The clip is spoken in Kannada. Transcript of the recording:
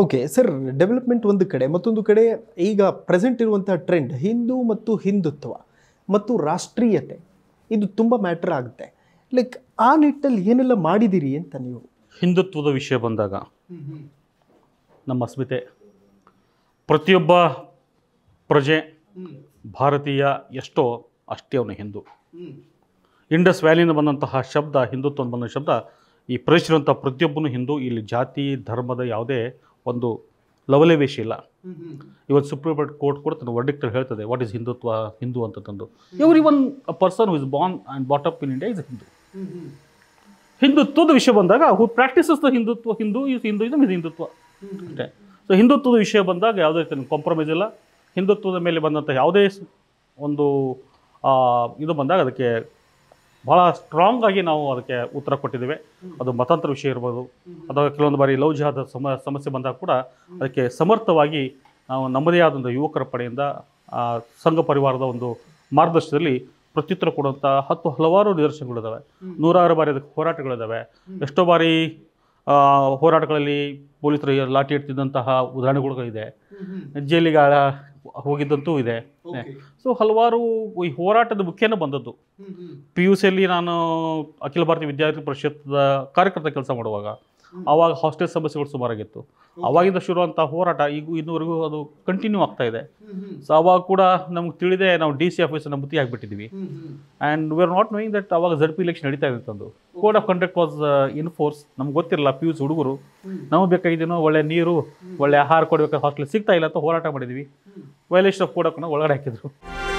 ಓಕೆ ಸರ್ ಡೆವಲಪ್ಮೆಂಟ್ ಒಂದು ಕಡೆ ಮತ್ತೊಂದು ಕಡೆ ಈಗ ಪ್ರೆಸೆಂಟ್ ಇರುವಂಥ ಟ್ರೆಂಡ್ ಹಿಂದೂ ಮತ್ತು ಹಿಂದುತ್ವ ಮತ್ತು ರಾಷ್ಟ್ರೀಯತೆ ಇದು ತುಂಬ ಮ್ಯಾಟ್ರ್ ಆಗುತ್ತೆ ಲೈಕ್ ಆ ನಿಟ್ಟಲ್ಲಿ ಏನೆಲ್ಲ ಮಾಡಿದಿರಿ ಅಂತ ನೀವು ಹಿಂದುತ್ವದ ವಿಷಯ ಬಂದಾಗ ನಮ್ಮ ಅಸ್ಮಿತೆ ಪ್ರತಿಯೊಬ್ಬ ಪ್ರಜೆ ಭಾರತೀಯ ಎಷ್ಟೋ ಅಷ್ಟೇ ಅವನು ಹಿಂದೂ ಇಂಡಸ್ ವ್ಯಾಲಿಯಿಂದ ಬಂದಂತಹ ಶಬ್ದ ಹಿಂದುತ್ವ ಬಂದ ಶಬ್ದ ಈ ಪ್ರದೇಶದಂಥ ಪ್ರತಿಯೊಬ್ಬನು ಹಿಂದೂ ಇಲ್ಲಿ ಜಾತಿ ಧರ್ಮದ ಯಾವುದೇ ಒಂದು ಲವಲೇವೇಶ ಇಲ್ಲ ಇವತ್ತು ಸುಪ್ರೀಂ ಕೋರ್ಟ್ ಕೋರ್ಟ್ ಕೂಡ ತನ್ನ ವರ್ಡಿಕ್ಟರ್ ಹೇಳ್ತದೆ ವಾಟ್ ಇಸ್ ಹಿಂದುತ್ವ ಹಿಂದೂ ಅಂತ ತಂದು every one a person who is born and brought up in India is Hindu ಹಿಂದುತ್ವದ ವಿಷಯ ಬಂದಾಗ who practises the Hindutva Hindu is Hinduism is Hindutva ಅಷ್ಟೇ ಸೊ ಹಿಂದುತ್ವದ ವಿಷಯ ಬಂದಾಗ ಯಾವುದೇ ರೀತಿ ಕಾಂಪ್ರಮೈಸ್ ಇಲ್ಲ ಹಿಂದುತ್ವದ ಮೇಲೆ ಬಂದಂಥ ಯಾವುದೇ ಒಂದು ಇದು ಬಂದಾಗ ಅದಕ್ಕೆ ಭಾಳ ಸ್ಟ್ರಾಂಗ್ ಆಗಿ ನಾವು ಅದಕ್ಕೆ ಉತ್ತರ ಕೊಟ್ಟಿದ್ದೇವೆ ಅದು ಮತಾಂತರ ವಿಷಯ ಇರ್ಬೋದು ಅಥವಾ ಕೆಲವೊಂದು ಬಾರಿ ಲವ್ ಜಿಹಾದ ಸಮಸ್ಯೆ ಬಂದಾಗ ಕೂಡ ಅದಕ್ಕೆ ಸಮರ್ಥವಾಗಿ ನಾವು ನಮ್ಮದೇ ಆದಂಥ ಯುವಕರ ಪಡೆಯಿಂದ ಸಂಘ ಪರಿವಾರದ ಒಂದು ಮಾರ್ಗದರ್ಶನದಲ್ಲಿ ಪ್ರತ್ಯುತ್ತರ ಕೊಡುವಂಥ ಹತ್ತು ಹಲವಾರು ನಿದರ್ಶನಗಳಿದ್ದಾವೆ ನೂರಾರು ಬಾರಿ ಅದಕ್ಕೆ ಹೋರಾಟಗಳಿದ್ದಾವೆ ಎಷ್ಟೋ ಬಾರಿ ಹೋರಾಟಗಳಲ್ಲಿ ಪೊಲೀಸರು ಲಾಠಿ ಇಡ್ತಿದ್ದಂತಹ ಉದಾಹರಣೆಗಳು ಇದೆ ಜೈಲಿಗೆ ಹೋಗಿದ್ದಂತೂ ಇದೆ ಸೊ ಹಲವಾರು ಈ ಹೋರಾಟದ ಮುಖ್ಯನೇ ಬಂದದ್ದು ಪಿ ಯು ಸಿಯಲ್ಲಿ ನಾನು ಅಖಿಲ ಭಾರತೀಯ ವಿದ್ಯಾರ್ಥಿ ಪರಿಷತ್ತದ ಕಾರ್ಯಕರ್ತ ಕೆಲಸ ಮಾಡುವಾಗ ಆವಾಗ ಹಾಸ್ಟೆಲ್ ಸಮಸ್ಯೆಗಳು ಸುಮಾರಾಗಿತ್ತು ಅವಾಗಿಂದ ಶುರುವಂಥ ಹೋರಾಟ ಈಗ ಇನ್ನೂವರೆಗೂ ಅದು ಕಂಟಿನ್ಯೂ ಆಗ್ತಾ ಇದೆ ಸೊ ಅವಾಗ ಕೂಡ ನಮ್ಗೆ ತಿಳಿದೇ ನಾವು ಡಿ ಸಿ ಆಫೀಸನ್ನು ಮುತ್ತಿ ಆಗಿಬಿಟ್ಟಿದ್ವಿ and we are not knowing that ಅವಾಗ ಝಡ್ ಪಿ ಇಲೆಕ್ಷನ್ ನಡೀತಾ ಇದೆ ಅಂತಂದು code of conduct was in force ನಮ್ಗೆ ಗೊತ್ತಿರಲ್ಲ ಪಿ ಸಿ ಹುಡುಗರು ನಮಗೆ ಬೇಕಾಗಿದ್ದೇನೋ ಒಳ್ಳೆ ನೀರು ಒಳ್ಳೆ ಆಹಾರ ಕೊಡಬೇಕಾದ ಹಾಸ್ಟೆಲ್ ಸಿಗ್ತಾ ಇಲ್ಲ ಅಂತ ಹೋರಾಟ ಮಾಡಿದ್ವಿ ವೈಲೇಷನ್ ಆಫ್ ಕೋಡ್ ಆಫ್ ಒಳಗಡೆ ಹಾಕಿದ್ರು